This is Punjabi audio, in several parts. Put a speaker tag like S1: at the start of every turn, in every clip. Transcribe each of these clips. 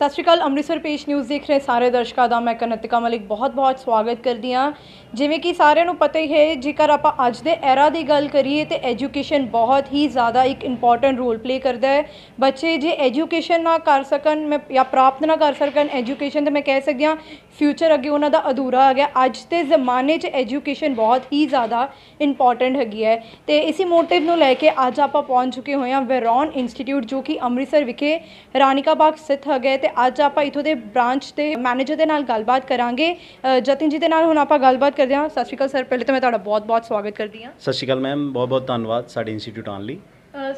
S1: ਸਤਿ ਸ਼੍ਰੀ ਅਕਾਲ ਅੰਮ੍ਰਿਤਸਰ ਪੇਸ਼ ਨਿਊਜ਼ ਦੇਖ ਰਹੇ ਸਾਰੇ ਦਰਸ਼ਕਾਂ ਦਾ ਮੈਂ ਕਨਤਿਕਾ ਮਲਿਕ ਬਹੁਤ-ਬਹੁਤ ਸਵਾਗਤ ਕਰਦੀ ਆਂ ਜਿਵੇਂ ਕਿ ਸਾਰਿਆਂ ਨੂੰ ਪਤਾ ਹੀ ਹੈ ਜੇਕਰ ਆਪਾਂ ਅੱਜ ਦੇ ਐਰਾ ਦੀ ਗੱਲ ਕਰੀਏ ਤੇ ਐਜੂਕੇਸ਼ਨ ਬਹੁਤ ਹੀ ਜ਼ਿਆਦਾ ਇੱਕ ਇੰਪੋਰਟੈਂਟ ਰੋਲ ਪਲੇ ਕਰਦਾ ਹੈ ਬੱਚੇ ਜੇ ਐਜੂਕੇਸ਼ਨ ਨਾ ਕਰ ਸਕਣ ਮੈਂ ਜਾਂ ਪ੍ਰਾਪਤ ਨਾ ਕਰ ਸਕਣ ਐਜੂਕੇਸ਼ਨ ਤੇ ਮੈਂ ਕਹਿ ਸਕਦੀ ਆਂ ਫਿਊਚਰ ਅੱਗੇ ਉਹਨਾਂ ਦਾ ਅਧੂਰਾ ਆ ਗਿਆ ਅੱਜ ਦੇ ਜ਼ਮਾਨੇ 'ਚ ਐਜੂਕੇਸ਼ਨ ਬਹੁਤ ਹੀ ਜ਼ਿਆਦਾ ਇੰਪੋਰਟੈਂਟ ਹੈਗੀ ਹੈ ਤੇ ਇਸੇ ਮੋਟਿਵ ਨੂੰ ਲੈ ਕੇ ਅੱਜ ਆਪਾਂ ਪਹੁੰਚ ਚੁੱਕੇ ਹੋਏ ਹਾਂ ਵੈਰੋਨ ਇੰਸਟੀਚਿਊਟ ਜੋ ਕਿ ਅੰਮ੍ਰਿਤਸਰ ਵਿਖੇ ਰਾਣੀਕਾ ਬਾਗ ਸਥਿਤ ਹੈਗਾ ਤੇ ਅੱਜ ਆਪਾਂ ਇਥੋਂ ਦੇ ਬ੍ਰਾਂਚ ਤੇ ਮੈਨੇਜਰ ਦੇ ਨਾਲ ਗੱਲਬਾਤ ਕਰਾਂਗੇ ਜਤਿਨ ਜੀ ਦੇ ਨਾਲ ਹੁਣ ਆਪਾਂ ਗੱਲਬਾਤ ਕਰਦੇ ਹਾਂ ਸਤਿ ਸ਼੍ਰੀ ਅਕਾਲ ਸਰ ਪਹਿਲੇ ਤਾਂ ਮੈਂ ਤੁਹਾਡਾ ਬਹੁਤ-ਬਹੁਤ ਸਵਾਗਤ ਕਰਦੀ ਹਾਂ
S2: ਸਤਿ ਸ਼੍ਰੀ ਅਕਾਲ ਮੈਮ ਬਹੁਤ-ਬਹੁਤ ਧੰਨਵਾਦ ਸਾਡੇ ਇੰਸਟੀਚਿਊਟ ਆਉਣ ਲਈ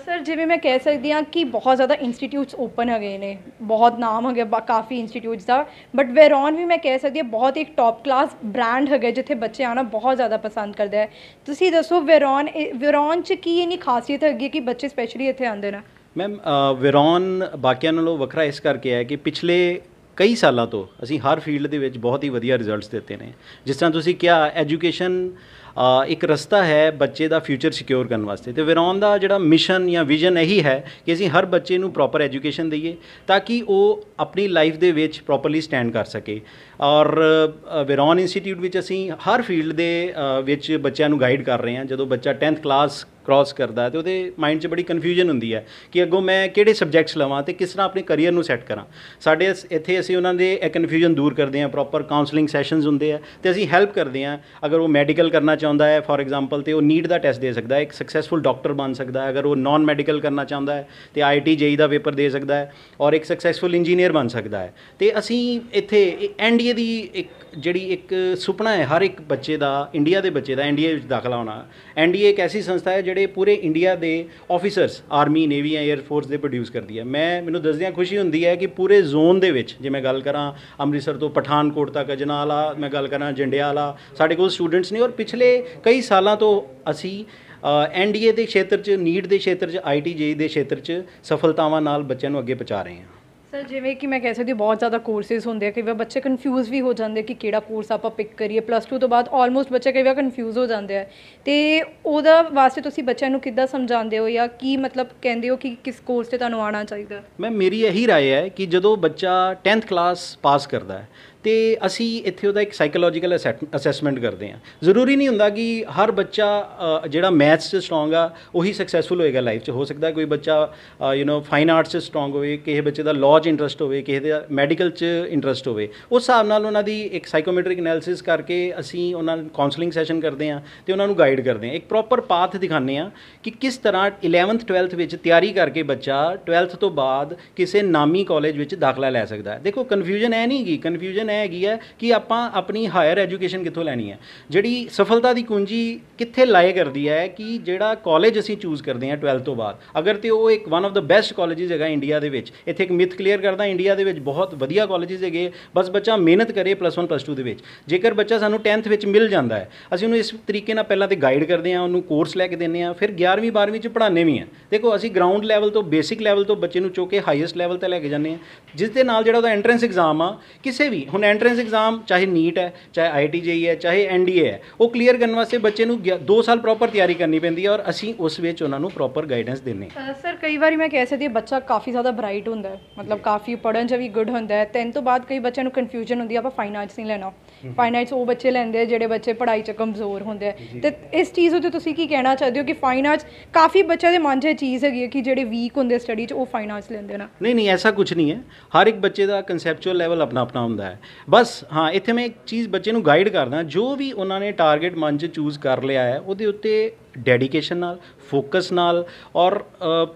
S1: ਸਰ ਜਿਵੇਂ ਮੈਂ ਕਹਿ ਸਕਦੀ ਹਾਂ ਕਿ ਬਹੁਤ ਜ਼ਿਆਦਾ ਇੰਸਟੀਟਿਊਟਸ ਓਪਨ ਗਏ ਨੇ ਬਹੁਤ ਨਾਮ ਹੋ ਗਏ ਕਾਫੀ ਇੰਸਟੀਟਿਊਟਸ ਦਾ ਬਟ ਵੈਰੋਨ ਵੀ ਮੈਂ ਕਹਿ ਸਕਦੀ ਹਾਂ ਬਹੁਤ ਇੱਕ ਟੌਪ ਕਲਾਸ ਬ੍ਰਾਂਡ ਹੋ ਗਿਆ ਜਿੱਥੇ ਬੱਚੇ ਆਉਣਾ ਬਹੁਤ ਜ਼ਿਆਦਾ ਪਸੰਦ ਕਰਦੇ ਆ ਤੁਸੀਂ ਦੱਸੋ ਵੈਰੋਨ ਵੈਰੋਨ ਚ ਕੀ ਇਨੀ ਖਾਸੀਅਤ ਹੈ ਕਿ ਬੱਚੇ ਸਪੈਸ਼ਲੀ ਇੱਥੇ ਆਉਂਦੇ ਨੇ
S2: ਮੈਮ ਅ, ਬਾਕੀਆਂ ਨਾਲੋਂ ਵੱਖਰਾ ਇਸ ਕਰਕੇ ਹੈ ਕਿ ਪਿਛਲੇ ਕਈ ਸਾਲਾਂ ਤੋਂ ਅਸੀਂ ਹਰ ਫੀਲਡ ਦੇ ਵਿੱਚ ਬਹੁਤ ਹੀ ਵਧੀਆ ਰਿਜ਼ਲਟਸ ਦਿੱਤੇ ਨੇ ਜਿਸ ਤਰ੍ਹਾਂ ਤੁਸੀਂ ਕਿਹਾ ਐਜੂਕੇਸ਼ਨ ਇੱਕ ਰਸਤਾ ਹੈ ਬੱਚੇ ਦਾ ਫਿਊਚਰ ਸਿਕਿਉਰ ਕਰਨ ਵਾਸਤੇ ਤੇ ਵਿਰੌਨ ਦਾ ਜਿਹੜਾ ਮਿਸ਼ਨ ਜਾਂ ਵਿਜ਼ਨ ਇਹੀ ਹੈ ਕਿ ਅਸੀਂ ਹਰ ਬੱਚੇ ਨੂੰ ਪ੍ਰੋਪਰ ਐਜੂਕੇਸ਼ਨ ਦਈਏ ਤਾਂ ਕਿ ਉਹ ਆਪਣੀ ਲਾਈਫ ਦੇ ਵਿੱਚ ਪ੍ਰੋਪਰਲੀ ਸਟੈਂਡ ਕਰ ਸਕੇ ਔਰ ਵਿਰੌਨ ਇੰਸਟੀਚਿਊਟ ਵਿੱਚ ਅਸੀਂ ਹਰ ਫੀਲਡ ਦੇ ਵਿੱਚ ਬੱਚਿਆਂ ਨੂੰ ਗਾਈਡ ਕਰ ਰਹੇ ਹਾਂ ਜਦੋਂ ਬੱਚਾ 10th ਕਲਾਸ ਕ੍ਰਾਸ ਕਰਦਾ ਤੇ ਉਹਦੇ ਮਾਈਂਡ 'ਚ ਬੜੀ ਕਨਫਿਊਜ਼ਨ ਹੁੰਦੀ ਹੈ ਕਿ ਅੱਗੋਂ ਮੈਂ ਕਿਹੜੇ ਸਬਜੈਕਟਸ ਲਵਾਂ ਤੇ ਕਿਸ ਤਰ੍ਹਾਂ ਆਪਣੇ ਕੈਰੀਅਰ ਨੂੰ ਸੈੱਟ ਕਰਾਂ ਸਾਡੇ ਇੱਥੇ ਅਸੀਂ ਉਹਨਾਂ ਦੇ ਇਹ ਕਨਫਿਊਜ਼ਨ ਦੂਰ ਕਰਦੇ ਹਾਂ ਪ੍ਰੋਪਰ ਕਾਉਂਸਲਿੰਗ ਸੈਸ਼ਨਸ ਹੁੰਦੇ ਆ ਤੇ ਅਸੀਂ ਹੈਲਪ ਕਰਦੇ ਹਾਂ ਅਗਰ ਉਹ ਮੈਡੀਕਲ ਕਰਨਾ ਚਾਹੁੰਦਾ ਹੈ ਫੋਰ ਐਗਜ਼ਾਮਪਲ ਤੇ ਉਹ ਨੀਡ ਦਾ ਟੈਸਟ ਦੇ ਸਕਦਾ ਹੈ ਇੱਕ ਸਕਸੈਸਫੁਲ ਡਾਕਟਰ ਬਣ ਸਕਦਾ ਹੈ ਅਗਰ ਉਹ ਨਾਨ ਮੈਡੀਕਲ ਕਰਨਾ ਚਾਹੁੰਦਾ ਹੈ ਤੇ ਆਈਟੀ ਜੇਈ e ਦਾ ਪੇਪਰ ਦੇ ਸਕਦਾ ਹੈ ਔਰ ਇੱਕ ਸਕਸੈਸਫੁਲ ਇੰਜੀਨੀਅਰ ਬਣ ਸਕਦਾ ਹੈ ਤੇ ਅਸੀਂ ਇੱਥੇ ਐਨਡੀਏ ਦੀ ਇੱਕ ਜਿਹੜੀ ਇੱਕ ਸੁਪਨਾ ਹੈ ਹਰ ਇੱਕ ਬੱਚੇ ਦਾ ਇੰਡੀਆ ਦੇ ਬੱਚੇ ਦਾ ਐਨਡੀਏ ਵਿੱਚ ਦਾਖਲਾ ਹੋਣਾ ਐਨਡੀਏ ਇੱਕ ਐਸੀ ਸੰਸਥਾ ਹੈ ਜਿਹੜੇ ਪੂਰੇ ਇੰਡੀਆ ਦੇ officers army navy and air force ਦੇ ਪ੍ਰੋਡਿਊਸ ਕਰਦੀ ਹੈ ਮੈਂ ਮੈਨੂੰ ਦੱਸਦਿਆਂ ਖੁਸ਼ੀ ਹੁੰਦੀ ਹੈ ਕਿ ਪੂਰੇ ਜ਼ੋਨ ਦੇ ਵਿੱਚ ਜੇ ਮੈਂ ਗੱਲ ਕਰਾਂ ਅੰਮ੍ਰਿਤਸਰ ਤੋਂ ਪਠਾਨਕੋਟ ਤੱਕ ਜਨਾਲਾ ਮੈਂ ਗੱਲ ਕਰਾਂ ਜੰਡਿਆਲਾ ਸਾਡੇ ਕੋਲ ਸਟੂਡੈਂਟਸ ਨੇ ਔਰ ਪਿਛਲੇ ਪਿਛਲੇ ਕਈ ਸਾਲਾਂ ਤੋਂ ਅਸੀਂ ਐਨਡੀਏ ਦੇ ਖੇਤਰ 'ਚ ਨੀਡ ਦੇ ਖੇਤਰ 'ਚ ਜੀ ਦੇ ਖੇਤਰ 'ਚ ਸਫਲਤਾਵਾਂ ਨਾਲ ਬੱਚਿਆਂ ਨੂੰ ਅੱਗੇ ਪਹੁੰਚਾ ਰਹੇ ਹਾਂ
S1: ਸਰ ਜਿਵੇਂ ਕਿ ਮੈਂ ਕਹਿ ਸਕਦੀ ਬਹੁਤ ਜ਼ਿਆਦਾ ਕੋਰਸਸ ਹੁੰਦੇ ਆ ਕਿ ਵੀ ਬੱਚੇ ਕਨਫਿਊਜ਼ ਵੀ ਹੋ ਜਾਂਦੇ ਕਿ ਕਿਹੜਾ ਕੋਰਸ ਆਪਾਂ ਪਿਕ ਕਰੀਏ ਪਲੱਸ 2 ਤੋਂ ਬਾਅਦ ਆਲਮੋਸਟ ਬੱਚੇ ਕਈ ਵਾਰ ਕਨਫਿਊਜ਼ ਹੋ ਜਾਂਦੇ ਆ ਤੇ ਉਹਦਾ ਵਾਸਤੇ ਤੁਸੀਂ ਬੱਚਿਆਂ ਨੂੰ ਕਿੱਦਾਂ ਸਮਝਾਉਂਦੇ ਹੋ ਜਾਂ ਕੀ ਮਤਲਬ ਕਹਿੰਦੇ ਹੋ ਕਿ ਕਿਸ ਕੋਰਸ ਤੇ ਤੁਹਾਨੂੰ ਆਉਣਾ ਚਾਹੀਦਾ
S2: ਮੈਂ ਮੇਰੀ ਇਹੀ رائے ਹੈ ਕਿ ਜਦੋਂ ਬੱਚਾ 10th ਕਲਾਸ ਪਾਸ ਕਰਦਾ ਹੈ ਤੇ ਅਸੀਂ ਇੱਥੇ ਉਹਦਾ ਇੱਕ ਸਾਈਕੋਲੋਜੀਕਲ ਅਸੈਸਮੈਂਟ ਕਰਦੇ ਹਾਂ ਜ਼ਰੂਰੀ ਨਹੀਂ ਹੁੰਦਾ ਕਿ ਹਰ ਬੱਚਾ ਜਿਹੜਾ ਮੈਥਸ 'ਚ ਸਟਰੋਂਗ ਆ ਉਹੀ ਸਕਸੈਸਫੁਲ ਹੋਏਗਾ ਲਾਈਫ 'ਚ ਹੋ ਸਕਦਾ ਕੋਈ ਬੱਚਾ ਯੂ نو ਫਾਈਨ ਆਰਟਸ 'ਚ ਸਟਰੋਂਗ ਹੋਵੇ ਕਿਸੇ ਬੱਚੇ ਦਾ ਲਾਅ 'ਚ ਇੰਟਰਸਟ ਹੋਵੇ ਕਿਸੇ ਦਾ ਮੈਡੀਕਲ 'ਚ ਇੰਟਰਸਟ ਹੋਵੇ ਉਸ ਹਿਸਾਬ ਨਾਲ ਉਹਨਾਂ ਦੀ ਇੱਕ ਸਾਈਕੋਮੈਟ੍ਰਿਕ ਐਨਾਲਿਸਿਸ ਕਰਕੇ ਅਸੀਂ ਉਹਨਾਂ ਨੂੰ ਕਾਉਂਸਲਿੰਗ ਸੈਸ਼ਨ ਕਰਦੇ ਹਾਂ ਤੇ ਉਹਨਾਂ ਨੂੰ ਗਾਈਡ ਕਰਦੇ ਹਾਂ ਇੱਕ ਪ੍ਰੋਪਰ ਪਾਥ ਦਿਖਾਉਂਦੇ ਹਾਂ ਕਿ ਕਿਸ ਤਰ੍ਹਾਂ 11th 12th ਵਿੱਚ ਤਿਆਰੀ ਕਰਕੇ ਬੱਚਾ 12th ਤੋਂ ਬਾਅਦ ਕਿਸੇ ਨਾਮੀ ਕਾਲਜ ਵਿੱਚ ਦਾਖਲਾ ਲੈ ਸਕਦਾ ਹੈ ਦੇਖੋ ਕਨਫਿਊਜ਼ਨ ਹੈ ਨਹੀਂ ਕਿ ਕਨਫਿਊਜ਼ਨ ਇਹ ਹੈਗੀ ਹੈ ਕਿ ਆਪਾਂ ਆਪਣੀ ਹਾਇਰ ਐਜੂਕੇਸ਼ਨ ਕਿੱਥੋਂ ਲੈਣੀ ਹੈ ਜਿਹੜੀ ਸਫਲਤਾ ਦੀ ਕੁੰਜੀ ਕਿੱਥੇ ਲਾਏ ਕਰਦੀ ਹੈ ਕਿ ਜਿਹੜਾ ਕਾਲਜ ਅਸੀਂ ਚੂਜ਼ ਕਰਦੇ ਹਾਂ 12 ਤੋਂ ਬਾਅਦ ਅਗਰ ਤੇ ਉਹ ਇੱਕ one of the best colleges ਹੈਗਾ ਇੰਡੀਆ ਦੇ ਵਿੱਚ ਇੱਥੇ ਇੱਕ ਮਿਥ ਕਲੀਅਰ ਕਰਦਾ ਇੰਡੀਆ ਦੇ ਵਿੱਚ ਬਹੁਤ ਵਧੀਆ ਕਾਲਜਿਸ ਹੈਗੇ ਬਸ ਬੱਚਾ ਮਿਹਨਤ ਕਰੇ ਪਲੱਸ 1 ਪਲੱਸ 2 ਦੇ ਵਿੱਚ ਜੇਕਰ ਬੱਚਾ ਸਾਨੂੰ 10th ਵਿੱਚ ਮਿਲ ਜਾਂਦਾ ਹੈ ਅਸੀਂ ਉਹਨੂੰ ਇਸ ਤਰੀਕੇ ਨਾਲ ਪਹਿਲਾਂ ਤੇ ਗਾਈਡ ਕਰਦੇ ਹਾਂ ਉਹਨੂੰ ਕੋਰਸ ਲੈ ਕੇ ਦਿੰਨੇ ਆ ਫਿਰ 11ਵੀਂ 12ਵੀਂ ਚ ਪੜਾਉਂਦੇ ਵੀ ਆ ਦੇਖੋ ਅਸੀਂ ਗਰਾਊਂਡ ਲੈਵਲ ਤੋਂ ਬੇਸਿਕ ਲੈਵਲ ਤੋਂ ਬੱਚੇ ਨੂੰ ਚੋਕੇ ਹਾਈਐਸਟ ਲੈਵਲ ਤੇ ਲੈ ਕੇ ਜਾਂਦੇ ਆ ਜਿਸ ਦੇ ਨਾਲ ਜਿਹੜਾ ਉਹਦਾ ਐਂਟਰੈਂਸ ਐਗਜ਼ਾਮ ਆ ਕਿਸੇ ਵੀ ਹੁਣ ਹੁਣ ਐਂਟਰੈਂਸ ਐਗਜ਼ਾਮ ਚਾਹੇ ਨੀਟ ਹੈ ਚਾਹੇ ਜੇਈ e ਹੈ ਚਾਹੇ ਐਨਡੀਏ ਹੈ ਉਹ ਕਲੀਅਰ ਕਰਨ ਵਾਸਤੇ ਬੱਚੇ ਨੂੰ 2 ਸਾਲ ਪ੍ਰੋਪਰ ਤਿਆਰੀ ਕਰਨੀ ਪੈਂਦੀ ਹੈ ਔਰ ਅਸੀਂ ਉਸ ਵਿੱਚ ਉਹਨਾਂ ਨੂੰ ਪ੍ਰੋਪਰ ਗਾਈਡੈਂਸ ਦਿੰਨੇ
S1: ਸਰ ਕਈ ਵਾਰੀ ਮੈਂ ਕਹਿ ਸਕਦੀ ਹਾਂ ਬੱਚਾ ਕਾਫੀ ਜ਼ਿਆਦਾ ਬ੍ਰਾਈਟ ਹੁੰਦਾ ਹੈ ਮਤਲਬ ਕਾਫੀ ਪੜਨ ਚ ਵੀ ਗੁੱਡ ਹੁੰਦਾ ਹੈ ਤੈਨ ਤੋਂ ਬਾਅਦ ਕਈ ਬੱਚਿਆਂ ਨੂੰ ਕਨਫਿਊਜ਼ਨ ਹੁੰਦੀ ਆਪਾਂ ਫਾਈਨ ਆਰਟਸ ਨਹੀਂ ਲੈਣਾ ਫਾਈਨ ਆਰਟਸ ਉਹ ਬੱਚੇ ਲੈਂਦੇ ਆ ਜਿਹੜੇ ਬੱਚੇ ਪੜ੍ਹਾਈ ਚ ਕਮਜ਼ੋਰ ਹੁੰਦੇ ਆ ਤੇ ਇਸ ਚੀਜ਼ ਉੱਤੇ ਤੁਸੀਂ ਕੀ ਕਹਿਣਾ ਚਾਹਦੇ ਹੋ ਕਿ ਫਾਈਨ ਆਰਟਸ ਕਾਫੀ ਬੱਚਿਆਂ ਦੇ ਮਨ 'ਚ ਇਹ ਚੀਜ਼ ਹੈਗੀ ਹੈ ਕਿ ਜਿਹੜੇ ਵੀਕ ਹੁੰਦੇ ਸਟੱਡੀ 'ਚ ਉਹ ਫਾਈਨ ਆਰਟਸ ਲੈਂਦੇ ਨਾ
S2: ਨਹੀਂ ਨਹੀਂ ਐਸਾ ਕੁਝ ਨਹੀਂ ਹੈ ਹਰ ਇੱਕ ਬੱਚੇ ਦਾ ਕਨਸੈਪਚੁਅਲ ਲੈਵਲ ਆਪਣਾ ਆਪਣਾ ਹੁੰਦਾ ਹੈ ਬਸ ਹਾਂ ਇੱਥੇ ਮੈਂ ਇੱਕ ਚੀਜ਼ ਬੱਚੇ ਨੂੰ ਗਾਈਡ ਕਰਦਾ ਜੋ ਵੀ ਉਹਨਾਂ ਨੇ ਟਾਰਗੇਟ ਮਨ 'ਚ ਚੂਜ਼ ਕਰ ਲਿਆ ਹੈ ਉਹਦੇ ਉੱਤੇ ਡੈਡੀਕੇਸ਼ਨ ਨਾਲ ਫੋਕਸ ਨਾਲ ਔਰ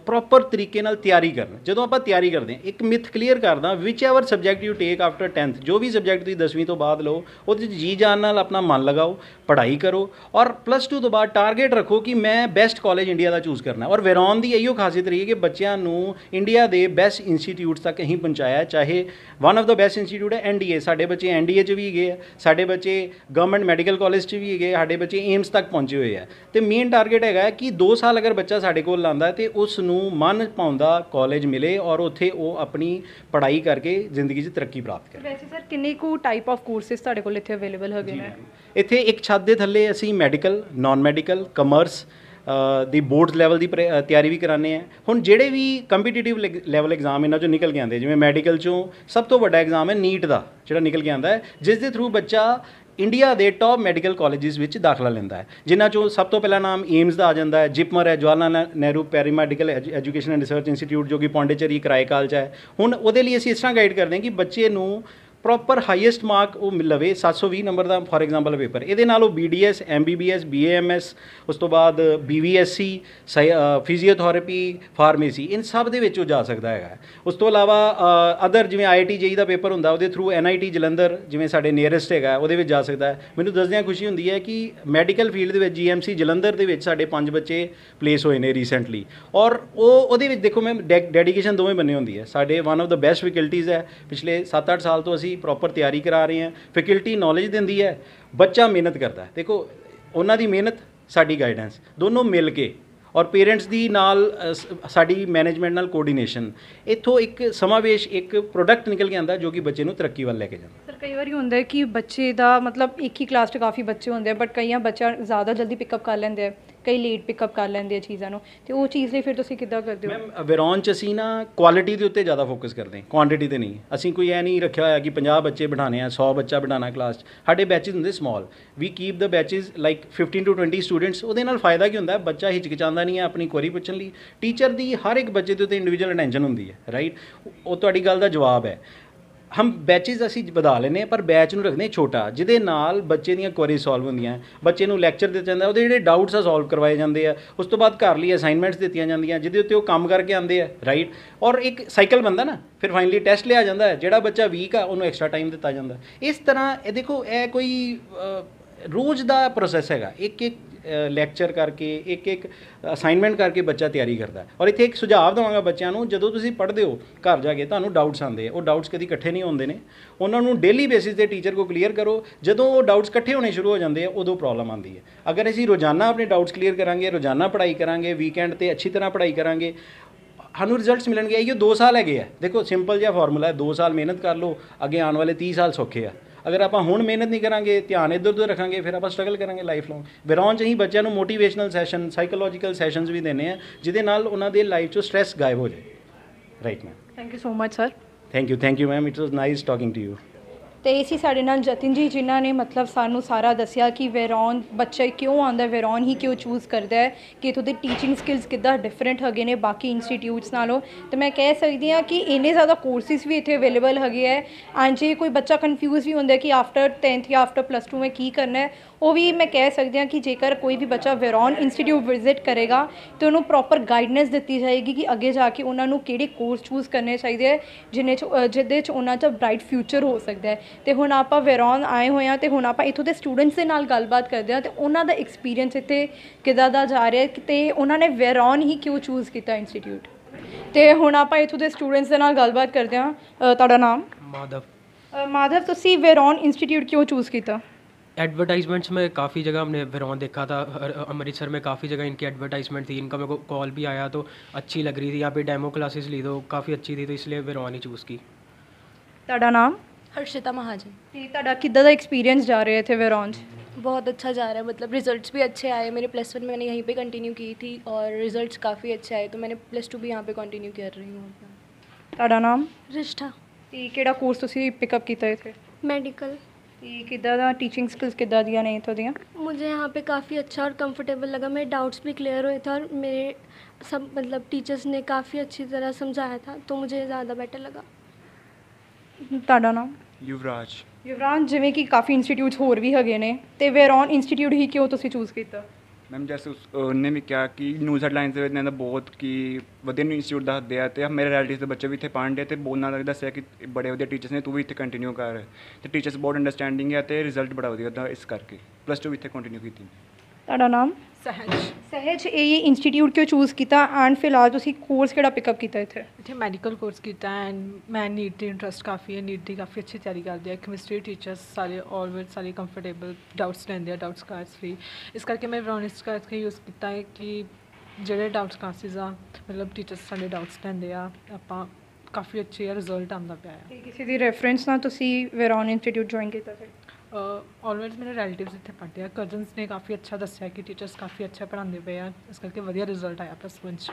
S2: ਪ੍ਰੋਪਰ ਤਰੀਕੇ ਨਾਲ ਤਿਆਰੀ ਕਰਨਾ ਜਦੋਂ ਆਪਾਂ ਤਿਆਰੀ ਕਰਦੇ ਹਾਂ ਇੱਕ ਮਿਥ ਕਲੀਅਰ ਕਰਦਾ whichever subject you take after 10th ਜੋ ਵੀ ਸਬਜੈਕਟ ਤੁਸੀਂ 10ਵੀਂ ਤੋਂ ਬਾਅਦ ਲਓ ਉਹਦੇ ਜੀ ਜਾਨ ਨਾਲ ਆਪਣਾ ਮਨ ਲਗਾਓ ਪੜ੍ਹਾਈ ਕਰੋ ਔਰ ਪਲੱਸ 2 ਤੋਂ ਬਾਅਦ ਟਾਰਗੇਟ ਰੱਖੋ ਕਿ ਮੈਂ ਬੈਸਟ ਕਾਲਜ ਇੰਡੀਆ ਦਾ ਚੂਜ਼ ਕਰਨਾ ਔਰ ਵੈਰੋਨ ਦੀ ਇਹੋ ਖਾਸੀਅਤ ਰਹੀ ਹੈ ਕਿ ਬੱਚਿਆਂ ਨੂੰ ਇੰਡੀਆ ਦੇ ਬੈਸਟ ਇੰਸਟੀਟਿਊਟਸ ਤੱਕ ਹੀ ਪਹੁੰਚਾਇਆ ਚਾਹੇ one of the best institute ਹੈ ਐਨਡੀਏ ਸਾਡੇ ਬੱਚੇ ਐਨਡੀਏ 'ਚ ਵੀ ਗਏ ਸਾਡੇ ਬੱਚੇ ਗਵਰਨਮੈਂਟ ਮੈਡੀਕਲ ਕਾਲਜ 'ਚ ਵੀ ਗਏ ਸਾਡੇ ਬੱਚੇ ਏਮਸ ਤੱਕ ਪਹੁੰਚੇ ਹੋਏ ਆ ਤੇ ਮੇਨ ਟਾਰਗੇਟ ਹੈਗਾ ਕਿ 2 ਸਾਲ ਅਗਰ ਬੱਚਾ ਸਾਡੇ ਕੋਲ ਲਾਂਦਾ ਤੇ ਉਸ ਨੂੰ ਮਨ ਪਾਉਂਦਾ ਕਾਲਜ ਮਿਲੇ ਔਰ ਉੱਥੇ ਉਹ ਆਪਣੀ ਪੜ੍ਹਾਈ ਕਰਕੇ ਜ਼ਿੰਦਗੀ 'ਚ ਤਰੱਕੀ ਪ੍ਰਾਪਤ
S1: ਕਰੇ ਵੈਸੇ ਸਰ ਕਿੰਨੇ ਕੁ ਟਾਈਪ ਆਫ ਕੋਰਸਸ ਤੁਹਾਡੇ ਕੋਲ ਇੱਥੇ ਅਵੇਲੇਬਲ ਹੈਗੇ ਨੇ
S2: ਇੱਥੇ ਇੱਕ ਛੱਤ ਦੇ ਥੱਲੇ ਅਸੀਂ ਮੈਡੀਕਲ ਨਾਨ ਮੈਡੀਕਲ ਕਮਰਸ ਦੀ ਬੋਰਡ ਲੈਵਲ ਦੀ ਤਿਆਰੀ ਵੀ ਕਰਾਨੇ ਆ ਹੁਣ ਜਿਹੜੇ ਵੀ ਕੰਪੀਟੀਟਿਵ ਲੈਵਲ ਐਗਜ਼ਾਮ ਇਹਨਾਂ ਚੋਂ ਨਿਕਲ ਕੇ ਆਉਂਦੇ ਜਿਵੇਂ ਮੈਡੀਕਲ ਚੋਂ ਸਭ ਤੋਂ ਵੱਡਾ ਐਗਜ਼ਾਮ ਹੈ ਨੀਟ ਦਾ ਜਿਹੜਾ ਨਿਕਲ ਕੇ ਆਉਂਦਾ ਹੈ ਜਿਸ ਦੇ ਥਰੂ ਬੱਚਾ ਇੰਡੀਆ ਦੇ ਟੌਪ ਮੈਡੀਕਲ ਕਾਲਜਿਸ ਵਿੱਚ ਦਾਖਲਾ ਲੈਂਦਾ ਹੈ ਜਿਨ੍ਹਾਂ ਚੋਂ ਸਭ ਤੋਂ ਪਹਿਲਾ ਨਾਮ ਏਮਸ ਦਾ ਆ ਜਾਂਦਾ ਹੈ ਜਿਪਮਰ ਹੈ Jawaharlal Nehru paramedical education and research institute ਜੋ ਕਿ ਪੌਂਡੇਚਰੀ ਕਰਾਏਕਾਲ ਚ ਹੈ ਹੁਣ ਉਹਦੇ ਲਈ ਅਸੀਂ ਇਸ ਤਰ੍ਹਾਂ ਗਾਈਡ ਕਰਦੇ ਹਾਂ ਕਿ ਬੱਚੇ ਨੂੰ ਪ੍ਰੋਪਰ ਹਾਈਐਸਟ ਮਾਰਕ ਉਹ ਲਵੇ 720 ਨੰਬਰ ਦਾ ਫੋਰ ਐਗਜ਼ਾਮਪਲ ਪੇਪਰ ਇਹਦੇ ਨਾਲ ਉਹ ਬੀਡੀਐਸ ਐਮਬੀਬੀਐਸ ਬੀਏਐਮਐਸ ਉਸ ਤੋਂ ਬਾਅਦ ਬੀਵੀਐਸਸੀ ਫਿਜ਼ੀਓਥੈਰੇਪੀ ਫਾਰਮੇਸੀ ਇਨ ਸਭ ਦੇ ਵਿੱਚ ਉਹ ਜਾ ਸਕਦਾ ਹੈਗਾ ਉਸ ਤੋਂ ਇਲਾਵਾ ਅਦਰ ਜਿਵੇਂ IIT ਜੀ e ਦਾ ਪੇਪਰ ਹੁੰਦਾ ਉਹਦੇ ਥਰੂ ਐਨਆਈਟੀ ਜਲੰਧਰ ਜਿਵੇਂ ਸਾਡੇ ਨੀਅਰੈਸਟ ਹੈਗਾ ਉਹਦੇ ਵਿੱਚ ਜਾ ਸਕਦਾ ਹੈ ਮੈਨੂੰ ਦੱਸਦਿਆਂ ਖੁਸ਼ੀ ਹੁੰਦੀ ਹੈ ਕਿ ਮੈਡੀਕਲ ਫੀਲਡ ਦੇ ਵਿੱਚ ਜੀਐਮਸੀ ਜਲੰਧਰ ਦੇ ਵਿੱਚ ਸਾਡੇ ਪੰਜ ਬੱਚੇ ਪਲੇਸ ਹੋਏ ਨੇ ਰੀਸੈਂਟਲੀ ਔਰ ਉਹ ਉਹਦੇ ਵਿੱਚ ਦੇਖੋ ਮੈਂ ਡੈਡੀਕੇਸ਼ਨ ਦੋਵੇਂ ਬੰਨੇ ਹੁੰਦੀ ਹੈ ਸਾਡੇ one of the best faculties ਹੈ ਪਿਛਲੇ 7-8 ਸਾਲ ਤੋਂ ਅਸੀਂ ਦੀ ਪ੍ਰੋਪਰ ਤਿਆਰੀ ਕਰਾ ਰਹੇ ਆ ਫੈਕਲਟੀ ਨੌਲੇਜ ਦਿੰਦੀ ਹੈ ਬੱਚਾ ਮਿਹਨਤ ਕਰਦਾ ਦੇਖੋ ਉਹਨਾਂ ਦੀ ਮਿਹਨਤ ਸਾਡੀ ਗਾਈਡੈਂਸ ਦੋਨੋਂ ਮਿਲ ਕੇ ਔਰ ਪੇਰੈਂਟਸ ਦੀ ਨਾਲ ਸਾਡੀ ਮੈਨੇਜਮੈਂਟ ਨਾਲ ਕੋਆਰਡੀਨੇਸ਼ਨ ਇੱਥੋਂ ਇੱਕ ਸਮਾਵੇਸ਼ ਇੱਕ ਪ੍ਰੋਡਕਟ ਨਿਕਲ ਕੇ ਆਂਦਾ ਜੋ ਕਿ ਬੱਚੇ ਨੂੰ ਤਰੱਕੀ ਵੱਲ ਲੈ ਕੇ ਜਾਂਦਾ
S1: ਸਰ ਕਈ ਵਾਰੀ ਹੁੰਦਾ ਹੈ ਕਿ ਬੱਚੇ ਦਾ ਮਤਲਬ ਇੱਕ ਹੀ ਕਲਾਸ 'ਚ ਕਾਫੀ ਬੱਚੇ ਹੁੰਦੇ ਆ ਬਟ ਕਈਆਂ ਬੱਚਾ ਜ਼ਿਆਦਾ ਜਲਦੀ ਪਿਕਅਪ ਕਰ ਲੈਂਦੇ ਆ ਕਈ ਲੇਟ ਪਿਕਅਪ ਕਰ ਲੈਂਦੇ ਆ ਚੀਜ਼ਾਂ ਨੂੰ ਤੇ ਉਹ ਚੀਜ਼ ਲਈ ਫਿਰ ਤੁਸੀਂ ਕਿੱਦਾਂ ਕਰਦੇ ਹੋ ਮੈਮ
S2: ਵਿਰੌਨ ਚ ਅਸੀਂ ਨਾ ਕੁਆਲਿਟੀ ਦੇ ਉੱਤੇ ਜ਼ਿਆਦਾ ਫੋਕਸ ਕਰਦੇ ਹਾਂ ਕੁਆਂਟੀਟੀ ਤੇ ਨਹੀਂ ਅਸੀਂ ਕੋਈ ਐ ਨਹੀਂ ਰੱਖਿਆ ਹੋਇਆ ਕਿ 50 ਬੱਚੇ ਬਿਠਾਣੇ ਆ 100 ਬੱਚਾ ਬਿਠਾਣਾ ਕਲਾਸ ਸਾਡੇ ਬੈਚਸ ਹੁੰਦੇ small we keep the batches like 15 to 20 students ਉਹਦੇ ਨਾਲ ਫਾਇਦਾ ਕੀ ਹੁੰਦਾ ਬੱਚਾ ਹਿਚਕਿਚਾਉਂਦਾ ਨਹੀਂ ਹੈ ਆਪਣੀ ਕੁਐਰੀ ਪੁੱਛਣ ਲਈ ਟੀਚਰ ਦੀ ਹਰ ਇੱਕ ਬੱਚੇ ਦੇ ਉੱਤੇ ਇੰਡੀਵਿਜੂਅਲ ਅਟੈਂਸ਼ਨ ਹੁੰਦੀ ਹੈ ਰਾਈਟ ਉਹ ਤੁਹਾਡੀ ਗੱਲ ਦਾ ਜਵਾਬ ਹੈ ਹਮ ਬੈਚਸ ਅਸੀਂ ਵਧਾ ਲੈਨੇ ਪਰ ਬੈਚ ਨੂੰ ਰੱਖਦੇ ਛੋਟਾ ਜਿਹਦੇ ਨਾਲ ਬੱਚੇ ਦੀਆਂ ਕੁਐਰੀ ਸੋਲਵ ਹੁੰਦੀਆਂ ਬੱਚੇ ਨੂੰ ਲੈਕਚਰ ਦਿੱਤਾ ਜਾਂਦਾ ਉਹਦੇ ਜਿਹੜੇ ਡਾਊਟਸ ਆ ਸੋਲਵ ਕਰਵਾਏ ਜਾਂਦੇ ਆ ਉਸ ਤੋਂ ਬਾਅਦ ਘਰ ਲਈ ਅਸਾਈਨਮੈਂਟਸ ਦਿੱਤੀਆਂ ਜਾਂਦੀਆਂ ਜਿਹਦੇ ਉੱਤੇ ਉਹ ਕੰਮ ਕਰਕੇ ਆਉਂਦੇ ਆ ਰਾਈਟ ਔਰ ਇੱਕ ਸਾਈਕਲ ਬੰਦਾ ਨਾ ਫਿਰ ਫਾਈਨਲੀ ਟੈਸਟ ਲਿਆ ਜਾਂਦਾ ਜਿਹੜਾ ਬੱਚਾ ਵੀਕ ਆ ਉਹਨੂੰ ਐਕਸਟਰਾ ਟਾਈਮ ਦਿੱਤਾ ਜਾਂਦਾ ਇਸ ਤਰ੍ਹਾਂ ਇਹ ਦੇਖੋ ਇਹ ਕੋਈ ਰੋਜ਼ ਦਾ ਪ੍ਰੋਸੈਸ ਹੈਗਾ ਇੱਕ ਇੱਕ ਲੈਕਚਰ ਕਰਕੇ ਇੱਕ ਇੱਕ ਅਸਾਈਨਮੈਂਟ ਕਰਕੇ ਬੱਚਾ ਤਿਆਰੀ ਕਰਦਾ ਔਰ ਇੱਥੇ ਇੱਕ ਸੁਝਾਅ ਦਵਾਂਗਾ ਬੱਚਿਆਂ ਨੂੰ ਜਦੋਂ ਤੁਸੀਂ ਪੜ੍ਹਦੇ ਹੋ ਘਰ ਜਾ ਕੇ ਤੁਹਾਨੂੰ ਡਾਊਟਸ ਆਉਂਦੇ ਆ ਉਹ ਡਾਊਟਸ ਕਦੀ ਇਕੱਠੇ ਨਹੀਂ ਹੁੰਦੇ ਨੇ ਉਹਨਾਂ ਨੂੰ ਡੇਲੀ ਬੇਸਿਸ ਤੇ ਟੀਚਰ ਕੋ ਕਲੀਅਰ ਕਰੋ ਜਦੋਂ ਉਹ ਡਾਊਟਸ ਇਕੱਠੇ ਹੋਣੇ ਸ਼ੁਰੂ ਹੋ ਜਾਂਦੇ ਆ ਉਦੋਂ ਪ੍ਰੋਬਲਮ ਆਉਂਦੀ ਹੈ ਅਗਰ ਅਸੀਂ ਰੋਜ਼ਾਨਾ ਆਪਣੇ ਡਾਊਟਸ ਕਲੀਅਰ ਕਰਾਂਗੇ ਰੋਜ਼ਾਨਾ ਪੜ੍ਹਾਈ ਕਰਾਂਗੇ ਵੀਕਐਂਡ ਤੇ ਅੱਛੀ ਤਰ੍ਹਾਂ ਪੜ੍ਹਾਈ ਕਰਾਂਗੇ ਸਾਨੂੰ ਰਿਜ਼ਲਟਸ ਮਿਲਣਗੇ ਇਹ 2 ਸਾਲ ਹੈਗੇ ਆ ਦੇਖੋ ਸਿੰਪਲ ਜਿਹਾ ਫਾਰਮੂਲਾ ਹੈ 2 ਸਾਲ ਮਿਹਨਤ ਕਰ ਲਓ ਅੱਗੇ ਆਉਣ ਵਾਲੇ 30 ਸਾਲ ਸੌਖੇ ਆ ਅਗਰ ਆਪਾਂ ਹੁਣ ਮਿਹਨਤ ਨਹੀਂ ਕਰਾਂਗੇ ਧਿਆਨ ਇਧਰ ਉਧਰ ਰੱਖਾਂਗੇ ਫਿਰ ਆਪਾਂ ਸਟਰਗਲ ਕਰਾਂਗੇ ਲਾਈਫ ਲੌਂਗ ਵਿਰੌਂਜ ਅਸੀਂ ਬੱਚਿਆਂ ਨੂੰ ਮੋਟੀਵੇਸ਼ਨਲ ਸੈਸ਼ਨ ਸਾਈਕੋਲੋਜੀਕਲ ਸੈਸ਼ਨਸ ਵੀ ਦਿੰਨੇ ਆ ਜਿਹਦੇ ਨਾਲ ਉਹਨਾਂ ਦੇ ਲਾਈਫ 'ਚੋਂ ਸਟ्रेस ਗਾਇਬ ਹੋ ਜਾਏ right ma'am
S1: thank you so much sir
S2: thank you thank you ma'am it was nice talking to you
S1: ਤੇ ਇਸੀ ਸਾਡੇ ਨਾਲ ਜਤਿਨ ਜੀ ਜਿਨ੍ਹਾਂ ਨੇ ਮਤਲਬ ਸਾਨੂੰ ਸਾਰਾ ਦੱਸਿਆ ਕਿ ਵੈਰੋਨ ਬੱਚੇ ਕਿਉਂ ਆਉਂਦਾ ਵੈਰੋਨ ਹੀ ਕਿਉਂ ਚੂਜ਼ ਕਰਦਾ ਹੈ ਕਿ ਇਥੋਂ ਦੇ ਟੀਚਿੰਗ ਸਕਿੱਲਸ ਕਿੱਦਾਂ ਡਿਫਰੈਂਟ ਹੈਗੇ ਨੇ ਬਾਕੀ ਇੰਸਟੀਟਿਊਟਸ ਨਾਲੋਂ ਤੇ ਮੈਂ ਕਹਿ ਸਕਦੀ ਹਾਂ ਕਿ ਇੰਨੇ ਜ਼ਿਆਦਾ ਕੋਰਸਿਸ ਵੀ ਇੱਥੇ ਅਵੇਲੇਬਲ ਹੈਗੇ ਐ ਐਂਡ ਜੇ ਕੋਈ ਬੱਚਾ ਕਨਫਿਊਜ਼ ਵੀ ਹੁੰਦਾ ਕਿ ਆਫਟਰ 10th ਜਾਂ ਆਫਟਰ ਪਲੱਸ 2 ਮੈਂ ਕੀ ਕਰਨਾ ਹੈ ਉਹ ਵੀ ਮੈਂ ਕਹਿ ਸਕਦੀ ਹਾਂ ਕਿ ਜੇਕਰ ਕੋਈ ਵੀ ਬੱਚਾ ਵੈਰੋਨ ਇੰਸਟੀਚਿਊਟ ਵਿਜ਼ਿਟ ਕਰੇਗਾ ਤੇ ਉਹਨੂੰ ਪ੍ਰੋਪਰ ਗਾਈਡਨੈਂਸ ਦਿੱਤੀ ਜਾਏਗੀ ਕਿ ਅੱਗੇ ਜਾ ਕੇ ਉਹਨਾਂ ਨੂੰ ਕਿਹੜੇ ਕੋਰਸ ਚੂਜ਼ ਕਰਨੇ ਚਾਹੀਦੇ ਹੈ ਜਿਨੇ ਚ ਜਿਹਦੇ ਚ ਉਹਨਾਂ ਦਾ ਬ੍ਰਾਈਟ ਫਿਊਚਰ ਹੋ ਸਕਦਾ ਹੈ ਤੇ ਹੁਣ ਆਪਾਂ ਵੈਰੋਨ ਆਏ ਹੋਏ ਹਾਂ ਤੇ ਹੁਣ ਆਪਾਂ ਇੱਥੋਂ ਦੇ ਸਟੂਡੈਂਟਸ ਦੇ ਨਾਲ ਗੱਲਬਾਤ ਕਰਦੇ ਹਾਂ ਤੇ ਉਹਨਾਂ ਦਾ ਐਕਸਪੀਰੀਅੰਸ ਇੱਥੇ ਕਿਦਾਂ ਦਾ ਜਾ ਰਿਹਾ ਹੈ ਤੇ ਉਹਨਾਂ ਨੇ ਵੈਰੋਨ ਹੀ ਕਿਉਂ ਚੂਜ਼ ਕੀਤਾ ਇੰਸਟੀਚਿਊਟ ਤੇ ਹੁਣ ਆਪਾਂ ਇੱਥੋਂ ਦੇ ਸਟੂਡੈਂਟਸ ਦੇ ਨਾਲ ਗੱਲਬਾਤ ਕਰਦੇ ਹਾਂ ਤੁਹਾਡਾ ਨਾਮ
S2: ਮਾਧਵ
S1: ਮਾਧਵ ਤੁਸੀਂ ਵੈਰੋਨ ਇੰਸਟੀਚਿਊਟ ਕਿਉਂ ਚੂਜ਼ ਕੀਤਾ
S2: एडवर्टाइजमेंट्स में काफ़ी जगह हमने फिरौन देखा था अमृतसर में काफ़ी जगह इनकी एडवर्टाइजमेंट थी इनका मेरे को कॉल भी आया तो अच्छी लग रही थी यहाँ पे डेमो क्लासेस ली तो काफ़ी अच्छी थी तो इसलिए फिरौन ही चूज़ की
S1: तड़ा नाम हर्षिता महाजन कि एक्सपीरियंस जा ਦਾ ਐਕਸਪੀਰੀਅੰਸ ਜਾ ਰਿਹਾ ਇੱਥੇ बहुत अच्छा जा रहा है मतलब रिजल्ट्स भी अच्छे आए मेरे प्लस वन मैंने यहीं पे कंटिन्यू की थी और रिजल्ट्स काफ़ी अच्छे आए तो मैंने प्लस टू भी यहाँ पे कंटिन्यू कर रही हूँ नाम रिश्ता कोर्स पिकअप किया ਕਿਹੜਾ ਕਿ ਕਿੱਦਾਂ ਦਾ ਟੀਚਿੰਗ ਸਕਿਲਸ ਕਿੱਦਾਂ ਦੀਆਂ ਨੇ मुझे यहाँ पे काफ़ी अच्छा और कंफर्टेबल लगा मेरे डाउट्स भी क्लियर हुए थे और मेरे सब मतलब टीचर्स ने काफ़ी अच्छी तरह समझाया था तो मुझे ज़्यादा बेटर लगा ਤੁਹਾਡਾ ਨਾਮ युवराज ਯੁਵਰਾਨ ਜਿਵੇਂ ਕਿ ਕਾਫੀ ਇੰਸਟੀਚਿਊਟ ਹੋਰ ਵੀ ਹੈਗੇ ਨੇ ਤੇ ਵੇਰੋਨ ਇੰਸਟੀਚਿਊਟ ਹੀ ਕਿਉਂ ਤੁਸੀਂ ਚੂਜ਼ ਕੀਤਾ
S2: ਮੈਮ ਜੈਸੇ ਉਸ ਨੇ ਵੀ ਕਿਹਾ ਕਿ ਨਿਊਜ਼ ਹੈਡਲਾਈਨਸ ਦੇ ਵਿੱਚ ਇਹਨਾਂ ਬਹੁਤ ਕਿ ਵਧੀਆ ਨਿਊ ਇੰਸਟੀਚਿਊਟ ਦੱਸਦੇ ਆ ਤੇ ਮੇਰੇ ਰਿਲੇਟਿਵਸ ਦੇ ਬੱਚੇ ਵੀ ਇੱਥੇ ਪੜ੍ਹਨ ਦੇ ਤੇ ਬੋਨਾਂ ਦਾ ਦੱਸਿਆ ਕਿ ਬੜੇ ਵਧੀਆ ਟੀਚਰਸ ਨੇ ਤੂੰ ਵੀ ਇੱਥੇ ਕੰਟੀਨਿਊ ਕਰ ਤੇ ਟੀਚਰਸ ਬਹੁਤ ਅੰਡਰਸਟੈਂਡਿੰਗ ਹੈ ਤੇ ਰਿਜ਼ਲਟ ਬੜਾ ਵਧੀਆ ਦਾ ਇਸ ਕਰਕੇ ਪਲੱਸ 2 ਵੀ ਇੱਥੇ
S1: ਕੰਟੀਨਿਊ ਕੀਤੀ ਤੁਹਾਡਾ ਨਾਮ ਸਹਿਜ ਸਹਿਜ ਇਹ ਇੰਸਟੀਟਿਊਟ ਕਿਉਂ ਚੂਜ਼ ਕੀਤਾ ਐਂਡ ਫਿਲਹਾਲ ਤੁਸੀਂ ਕੋਰਸ ਕਿਹੜਾ ਪਿਕਅਪ ਕੀਤਾ ਇੱਥੇ ਇੱਥੇ ਮੈਡੀਕਲ ਕੋਰਸ ਕੀਤਾ ਐਂਡ ਮੈਂ ਨੀਟ ਦੀ ਇੰਟਰਸਟ ਕਾਫੀ ਹੈ ਨੀਟ ਦੀ ਕਾਫੀ ਅੱਛੀ ਤਿਆਰੀ ਕਰਦੇ ਆ ਕੈਮਿਸਟਰੀ ਟੀਚਰਸ ਸਾਰੇ ਆਲਵੇਜ਼ ਸਾਰੇ ਕੰਫਰਟੇਬਲ ਡਾਊਟਸ ਲੈਂਦੇ ਆ ਡਾਊਟਸ ਕਾਰਡਸ ਵੀ ਇਸ ਕਰਕੇ ਮੈਂ ਰੋਨਿਸ ਕਾਰਡਸ ਕੇ ਯੂਜ਼ ਕੀਤਾ ਹੈ ਕਿ ਜਿਹੜੇ ਡਾਊਟਸ ਕਾਸਿਸ ਆ ਮਤਲਬ ਟੀਚਰਸ ਸਾਡੇ ਡਾਊਟਸ ਲੈਂਦੇ ਆ ਆਪਾਂ ਕਾਫੀ ਅੱਛੇ ਰਿਜ਼ਲਟ ਆਉਂਦਾ ਪਿਆ ਹੈ ਕਿਸੇ ਦੀ ਰੈਫਰੈਂਸ ਨਾਲ ਤੁਸੀਂ ਵੇਰੋਨ ਇੰਸਟੀਟਿਊਟ ਜੁਆਇਨ ਕੀਤਾ ਸੀ ਆਲਵੇਜ਼ ਮੇਰੇ ਰਿਲੇਟਿਵਸ ਇੱਥੇ ਪੜ੍ਹਦੇ ਆ ਕਜ਼ਨਸ ਨੇ ਕਾਫੀ ਅੱਛਾ ਦੱਸਿਆ ਕਿ ਟੀਚਰਸ ਕਾਫੀ ਅੱਛਾ ਪੜ੍ਹਾਉਂਦੇ ਪਏ ਆ ਇਸ ਕਰਕੇ ਵਧੀਆ ਰਿਜ਼ਲਟ ਆਇਆ ਪਲੱਸ 1 'ਚ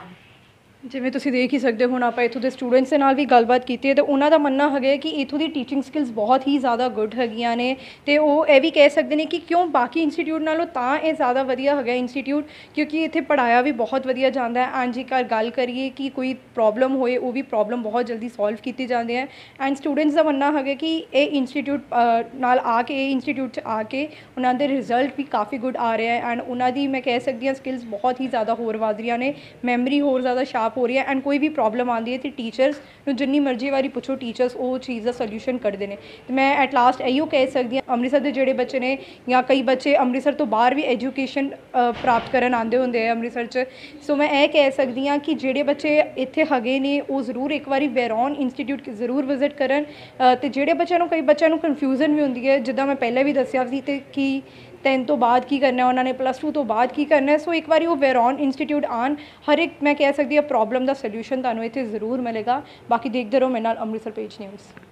S1: ਜਿਵੇਂ ਤੁਸੀਂ ਦੇਖ ਹੀ ਸਕਦੇ ਹੋ ਹੁਣ ਆਪਾਂ ਇਥੋਂ ਦੇ ਸਟੂਡੈਂਟਸ ਦੇ ਨਾਲ ਵੀ ਗੱਲਬਾਤ ਕੀਤੀ ਹੈ ਤੇ ਉਹਨਾਂ ਦਾ ਮੰਨਣਾ ਹੈਗਾ ਕਿ ਇਥੋਂ ਦੀ ਟੀਚਿੰਗ ਸਕਿੱਲਸ ਬਹੁਤ ਹੀ ਜ਼ਿਆਦਾ ਗੁੱਡ ਹੈਗੀਆਂ ਨੇ ਤੇ ਉਹ ਇਹ ਵੀ ਕਹਿ ਸਕਦੇ ਨੇ ਕਿ ਕਿਉਂ ਬਾਕੀ ਇੰਸਟੀਟਿਊਟ ਨਾਲੋਂ ਤਾਂ ਇਹ ਜ਼ਿਆਦਾ ਵਧੀਆ ਹੈਗਾ ਇੰਸਟੀਟਿਊਟ ਕਿਉਂਕਿ ਇੱਥੇ ਪੜਾਇਆ ਵੀ ਬਹੁਤ ਵਧੀਆ ਜਾਂਦਾ ਹੈ ਐਂਡ ਕਰ ਗੱਲ ਕਰੀਏ ਕਿ ਕੋਈ ਪ੍ਰੋਬਲਮ ਹੋਏ ਉਹ ਵੀ ਪ੍ਰੋਬਲਮ ਬਹੁਤ ਜਲਦੀ ਸੋਲਵ ਕੀਤੀ ਜਾਂਦੀ ਹੈ ਐਂਡ ਸਟੂਡੈਂਟਸ ਦਾ ਮੰਨਣਾ ਹੈਗਾ ਕਿ ਇਹ ਇੰਸਟੀਟਿਊਟ ਨਾਲ ਆ ਕੇ ਇਹ ਇੰਸਟੀਟਿਊਟ 'ਚ ਆ ਕੇ ਉਹਨਾਂ ਦੇ ਰਿਜ਼ਲਟ ਵੀ ਕਾਫੀ ਗੁੱਡ ਆ ਰਿਹਾ ਹੈ ਐਂਡ ਉਹਨਾਂ ਦੀ ਮੈਂ ਕਹਿ ਸਕਦੀ ਹਾਂ ਸਕਿੱਲਸ ਬਹੁਤ ਹੀ ਜ਼ਿਆਦਾ ਹੋਰ ਵਧ ਰਹੀਆਂ ਨੇ ਮੈਮਰੀ ਹੋਰ ਜ਼ਿਆਦਾ ਸ਼ਾਰਪ ਖਰਾਬ ਹੋ ਰਹੀ ਹੈ ਐਂਡ ਕੋਈ ਵੀ ਪ੍ਰੋਬਲਮ ਆਉਂਦੀ ਹੈ ਤੇ ਟੀਚਰਸ ਨੂੰ ਜਿੰਨੀ ਮਰਜ਼ੀ ਵਾਰੀ ਪੁੱਛੋ ਟੀਚਰਸ ਉਹ ਚੀਜ਼ ਦਾ ਸੋਲੂਸ਼ਨ ਕੱਢਦੇ ਨੇ ਤੇ ਮੈਂ ਐਟ ਲਾਸਟ ਇਹੋ ਕਹਿ ਸਕਦੀ ਹਾਂ ਅੰਮ੍ਰਿਤਸਰ ਦੇ ਜਿਹੜੇ ਬੱਚੇ ਨੇ ਜਾਂ ਕਈ ਬੱਚੇ ਅੰਮ੍ਰਿਤਸਰ ਤੋਂ ਬਾਹਰ ਵੀ ਐਜੂਕੇਸ਼ਨ ਪ੍ਰਾਪਤ ਕਰਨ ਆਉਂਦੇ ਹੁੰਦੇ ਆ ਅੰਮ੍ਰਿਤਸਰ 'ਚ ਸੋ ਮੈਂ ਇਹ ਕਹਿ ਸਕਦੀ ਹਾਂ ਕਿ ਜਿਹੜੇ ਬੱਚੇ ਇੱਥੇ ਹਗੇ ਨੇ ਉਹ ਜ਼ਰੂਰ ਇੱਕ ਵਾਰੀ ਵੈਰੋਨ ਇੰਸਟੀਚਿਊਟ ਜ਼ਰੂਰ ਵਿਜ਼ਿਟ ਕਰਨ ਤੇ ਜਿਹੜੇ ਬੱਚਿਆਂ ਨੂੰ ਕਈ ਬੱਚਿਆਂ ਨੂੰ ਕਨਫਿਊਜ਼ਨ ਵੀ ਹੁੰਦੀ ਹੈ ਜਿੱਦਾਂ ਮੈਂ ਪਹਿਲਾਂ ਵੀ ਦੱਸਿਆ ਸੀ ਤੇ ਕਿ 10 ਤੋਂ ਬਾਅਦ ਕੀ ਕਰਨਾ ਉਹਨਾਂ ਨੇ ਪਲੱਸ 2 ਤੋਂ ਬਾਅਦ ਕੀ ਕਰਨਾ ਸੋ ਇੱਕ ਵਾਰੀ ਉਹ ਵੈਰਨ ਇੰਸਟੀਚਿਊਟ ਆਨ ਹਰ ਇੱਕ ਮੈਂ ਕਹਿ ਸਕਦੀ ਆ ਪ੍ਰੋਬਲਮ ਦਾ ਸੋਲੂਸ਼ਨ ਤੁਹਾਨੂੰ ਇੱਥੇ ਜ਼ਰੂਰ ਮਿਲੇਗਾ ਬਾਕੀ ਦੇਖਦੇ ਰਹੋ ਮੇਰੇ ਨਾਲ ਅੰਮ੍ਰਿਤਸਰ ਪੇਜ ਨਿਊਜ਼